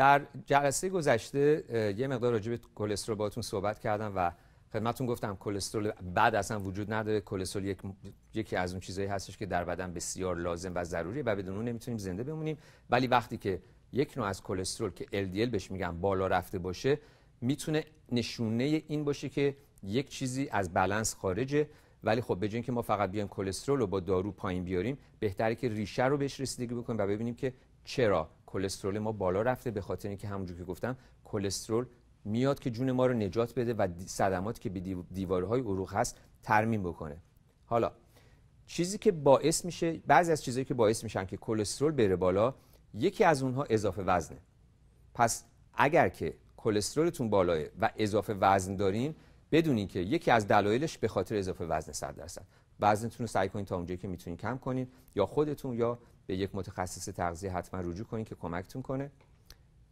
در جلسه گذشته یه مقدار راجع به کلسترول باهاتون صحبت کردم و خدمتون گفتم کلسترول بعد اصلا وجود نداره کلسترول یک، یکی از اون چیزهایی هستش که در بدن بسیار لازم و ضروریه و بدون اون نمیتونیم زنده بمونیم ولی وقتی که یک نوع از کلسترول که LDL بهش میگم بالا رفته باشه میتونه نشونه این باشه که یک چیزی از بالانس خارجه ولی خب بجای که ما فقط بیایم کلسترول رو با دارو پایین بیاریم بهتره که ریشه رو بهش رسیدگی بکنیم و ببینیم که چرا کلسترول ما بالا رفته به خاطر اینکه همونجور که گفتم کلسترول میاد که جون ما رو نجات بده و صدمات که به دیوارهای عروق هست ترمیم بکنه حالا چیزی که باعث میشه بعضی از چیزهایی که باعث میشن که کلسترول بره بالا یکی از اونها اضافه وزنه پس اگر که کلسترولتون بالاه و اضافه وزن دارین بدونین که یکی از دلایلش به خاطر اضافه وزن 100 درصد وزنتون رو سعی کنین تا اونجایی که میتونین کم کنین یا خودتون یا به یک متخصص تغذیه حتما رجوع کنید که کمکتون کنه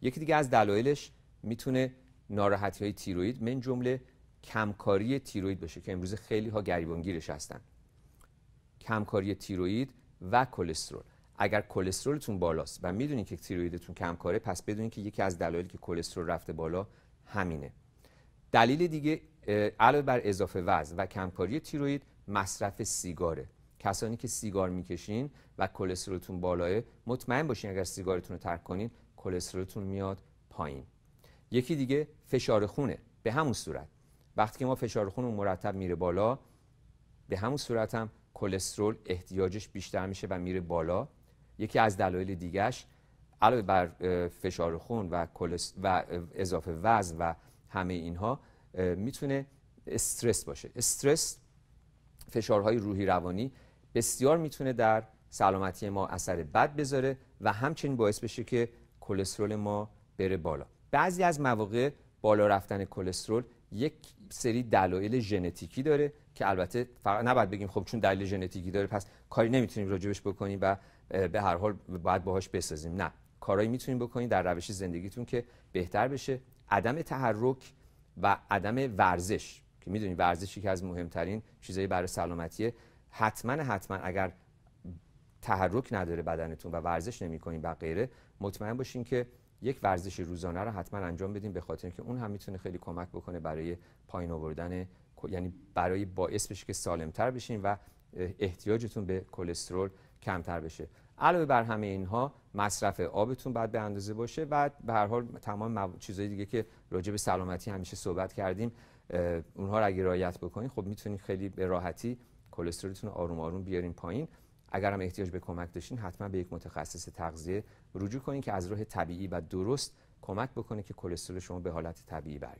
یکی دیگه از دلایلش میتونه ناراحتی های تیروید من جمله کمکاری تیروید باشه که امروز خیلی ها گریبانگیرش هستن کمکاری تیروید و کلسترول اگر کلسترولتون بالاست و میدونید که تیرویدتون کمکاره پس بدونید که یکی از دلایلی که کلسترول رفته بالا همینه دلیل دیگه علاوه بر اضافه وزن و کمکاری تیروید مصرف سیگاره کسانی که سیگار میکشین و کلسترولتون بالاه مطمئن باشین اگر سیگارتون رو ترک کنین کلسترولتون میاد پایین یکی دیگه فشار خونه به همون صورت وقتی که ما فشار خون مرتب میره بالا به همون صورت هم کلسترول احتیاجش بیشتر میشه و میره بالا یکی از دلایل دیگهش علاوه بر فشار خون و, و اضافه وزن و همه اینها میتونه استرس باشه استرس فشارهای روحی روانی بسیار میتونه در سلامتی ما اثر بد بذاره و همچنین باعث بشه که کلسترول ما بره بالا بعضی از مواقع بالا رفتن کلسترول یک سری دلایل ژنتیکی داره که البته فقط نباید بگیم خب چون دلیل ژنتیکی داره پس کاری نمیتونیم راجبش بکنیم و به هر حال باید باهاش بسازیم نه کارایی میتونیم بکنیم در روش زندگیتون که بهتر بشه عدم تحرک و عدم ورزش که میدونید ورزشی که از مهمترین چیزایی برای سلامتیه حتما حتما اگر تحرک نداره بدنتون و ورزش نمیکنین و غیره مطمئن باشین که یک ورزش روزانه رو حتما انجام بدین به خاطر که اون هم میتونه خیلی کمک بکنه برای پایین آوردن یعنی برای باعث بشه که سالمتر بشین و احتیاجتون به کلسترول کمتر بشه علاوه بر همه اینها مصرف آبتون باید به اندازه باشه و به هر حال تمام چیزایی چیزهای دیگه که راجع به سلامتی همیشه صحبت کردیم اونها رو اگه رعایت بکنین خب میتونین خیلی به راحتی کلسترولتون آروم آروم بیارین پایین اگر هم احتیاج به کمک داشتین حتما به یک متخصص تغذیه رجوع کنین که از راه طبیعی و درست کمک بکنه که کلسترول شما به حالت طبیعی برگرده